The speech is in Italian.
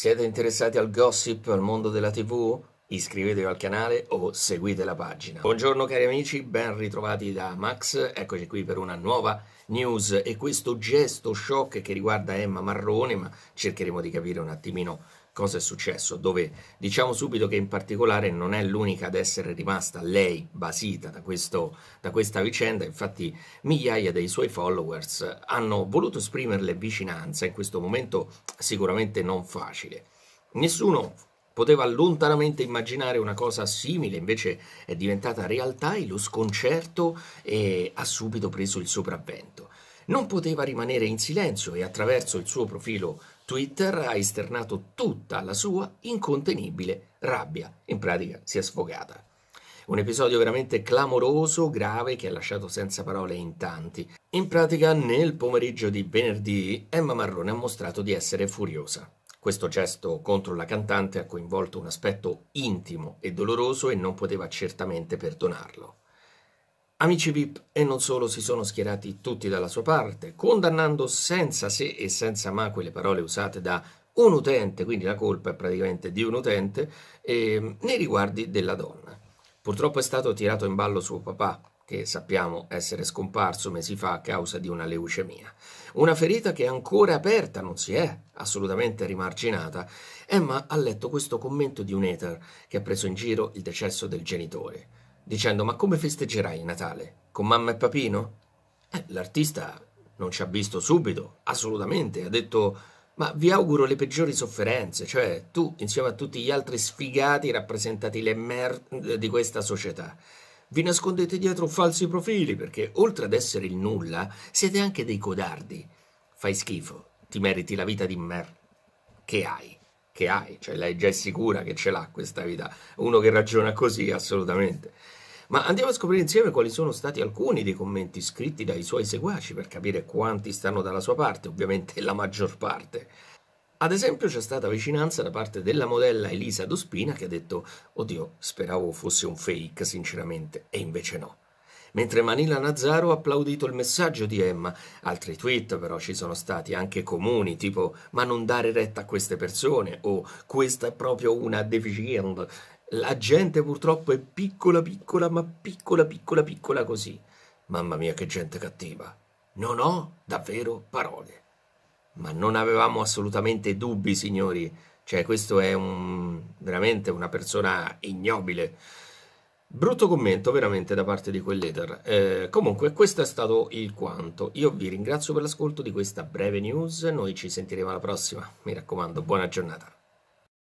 Siete interessati al gossip, al mondo della TV? Iscrivetevi al canale o seguite la pagina. Buongiorno cari amici, ben ritrovati da Max, eccoci qui per una nuova news e questo gesto shock che riguarda Emma Marrone, ma cercheremo di capire un attimino cosa è successo, dove diciamo subito che in particolare non è l'unica ad essere rimasta lei basita da, questo, da questa vicenda, infatti migliaia dei suoi followers hanno voluto esprimerle vicinanza in questo momento sicuramente non facile. Nessuno poteva lontanamente immaginare una cosa simile, invece è diventata realtà e lo sconcerto ha subito preso il sopravvento non poteva rimanere in silenzio e attraverso il suo profilo Twitter ha esternato tutta la sua incontenibile rabbia, in pratica si è sfogata. Un episodio veramente clamoroso, grave, che ha lasciato senza parole in tanti. In pratica, nel pomeriggio di venerdì, Emma Marrone ha mostrato di essere furiosa. Questo gesto contro la cantante ha coinvolto un aspetto intimo e doloroso e non poteva certamente perdonarlo. Amici VIP e non solo si sono schierati tutti dalla sua parte, condannando senza se e senza ma quelle parole usate da un utente, quindi la colpa è praticamente di un utente, eh, nei riguardi della donna. Purtroppo è stato tirato in ballo suo papà, che sappiamo essere scomparso mesi fa a causa di una leucemia. Una ferita che è ancora aperta, non si è assolutamente rimarginata. Emma ha letto questo commento di un hater che ha preso in giro il decesso del genitore dicendo ma come festeggerai Natale? Con mamma e papino? Eh, l'artista non ci ha visto subito, assolutamente, ha detto ma vi auguro le peggiori sofferenze, cioè tu insieme a tutti gli altri sfigati rappresentati le merda di questa società. Vi nascondete dietro falsi profili perché oltre ad essere il nulla siete anche dei codardi. Fai schifo, ti meriti la vita di merda che hai, che hai, cioè lei già è sicura che ce l'ha questa vita. Uno che ragiona così assolutamente. Ma andiamo a scoprire insieme quali sono stati alcuni dei commenti scritti dai suoi seguaci per capire quanti stanno dalla sua parte, ovviamente la maggior parte. Ad esempio c'è stata vicinanza da parte della modella Elisa Dospina che ha detto Oddio, speravo fosse un fake, sinceramente, e invece no mentre Manila Nazzaro ha applaudito il messaggio di Emma. Altri tweet però ci sono stati anche comuni, tipo ma non dare retta a queste persone o questa è proprio una deficiente. La gente purtroppo è piccola piccola ma piccola piccola piccola così. Mamma mia che gente cattiva. Non ho davvero parole. Ma non avevamo assolutamente dubbi, signori. Cioè, questo è un, veramente una persona ignobile. Brutto commento veramente da parte di quell'Ether. Eh, comunque questo è stato il quanto. Io vi ringrazio per l'ascolto di questa breve news, noi ci sentiremo alla prossima. Mi raccomando, buona giornata.